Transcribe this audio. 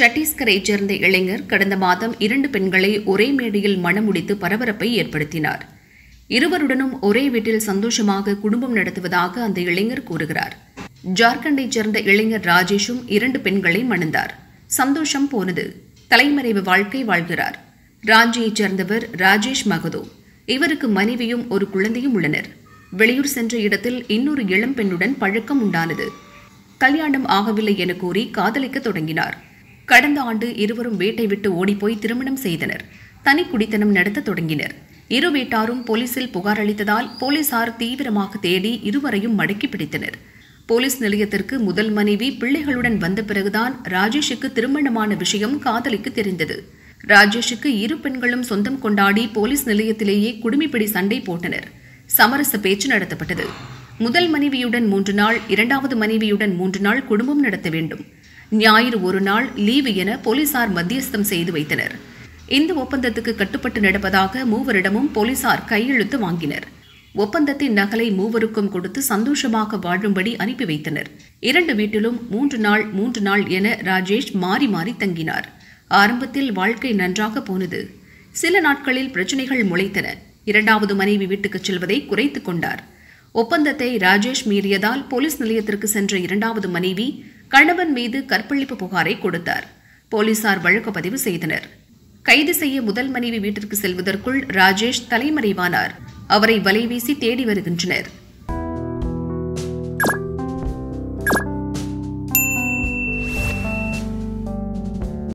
சட்டீஸ்கரைச் சேர்ந்த இளைஞர் கடந்த மாதம் இரண்டு பெண்களை ஒரே மேடையில் மணமுடித்து பரபரப்பை ஏற்படுத்தினார் இருவருடனும் ஒரே வீட்டில் சந்தோஷமாக குடும்பம் நடத்துவதாக அந்த இளைஞர் கூறுகிறார் ஜார்க்கண்டை சேர்ந்த இளைஞர் ராஜேஷும் இரண்டு பெண்களை மணந்தார் சந்தோஷம் போனது தலைமறைவு வாழ்க்கை வாழ்கிறார் ராஞ்சியைச் சேர்ந்தவர் ராஜேஷ் மகதோ இவருக்கு மனைவியும் ஒரு குழந்தையும் உள்ளனர் வெளியூர் சென்ற இடத்தில் இன்னொரு இளம் பெண்ணுடன் பழக்கம் உண்டானது கல்யாணம் ஆகவில்லை என கூறி காதலிக்க தொடங்கினார் கடந்த ஆண்டு இருவரும் வேட்டை விட்டு ஓடிப்போய் திருமணம் செய்தனர் தனி குடித்தனம் நடத்த தொடங்கினர் இரு வீட்டாரும் போலீசில் புகார் அளித்ததால் போலீசார் தீவிரமாக தேடி இருவரையும் மடக்கி பிடித்தனர் போலீஸ் நிலையத்திற்கு முதல் மனைவி பிள்ளைகளுடன் வந்த பிறகுதான் ராஜேஷுக்கு திருமணமான விஷயம் காதலிக்கு தெரிந்தது ராஜேஷுக்கு இரு பெண்களும் சொந்தம் கொண்டாடி போலீஸ் நிலையத்திலேயே குடுமிப்பிடி சண்டை போட்டனர் சமரச பேச்சு நடத்தப்பட்டது முதல் மனைவியுடன் மூன்று நாள் இரண்டாவது மனைவியுடன் மூன்று நாள் குடும்பம் நடத்த வேண்டும் ஞாயிறு ஒரு நாள் லீவு என போலீசார் மத்தியஸ்தம் செய்து வைத்தனர் இந்த ஒப்பந்தத்துக்கு கட்டுப்பட்டு நடப்பதாக மூவரிடமும் போலீசார் கையெழுத்து வாங்கினர் ஒப்பந்தத்தின் நகலை மூவருக்கும் கொடுத்து சந்தோஷமாக வாழும்படி அனுப்பி வைத்தனர் இரண்டு வீட்டிலும் மூன்று நாள் மூன்று நாள் என ராஜேஷ் மாறி மாறி தங்கினார் ஆரம்பத்தில் வாழ்க்கை நன்றாக போனது சில நாட்களில் பிரச்சனைகள் முளைத்தன இரண்டாவது மனைவி வீட்டுக்கு செல்வதை குறைத்துக் கொண்டார் ஒப்பந்தத்தை ராஜேஷ் மீறியதால் போலீஸ் நிலையத்திற்கு சென்ற இரண்டாவது மனைவி கணவன் மீது கற்பழிப்பு புகாரை கொடுத்தார் போலீசார் வழக்கு பதிவு செய்தனர் கைது செய்ய முதல் மனைவி வீட்டிற்கு செல்வதற்குள் ராஜேஷ் தலைமறைவானார் அவரை வலைவீசி தேடி வருகின்றனர்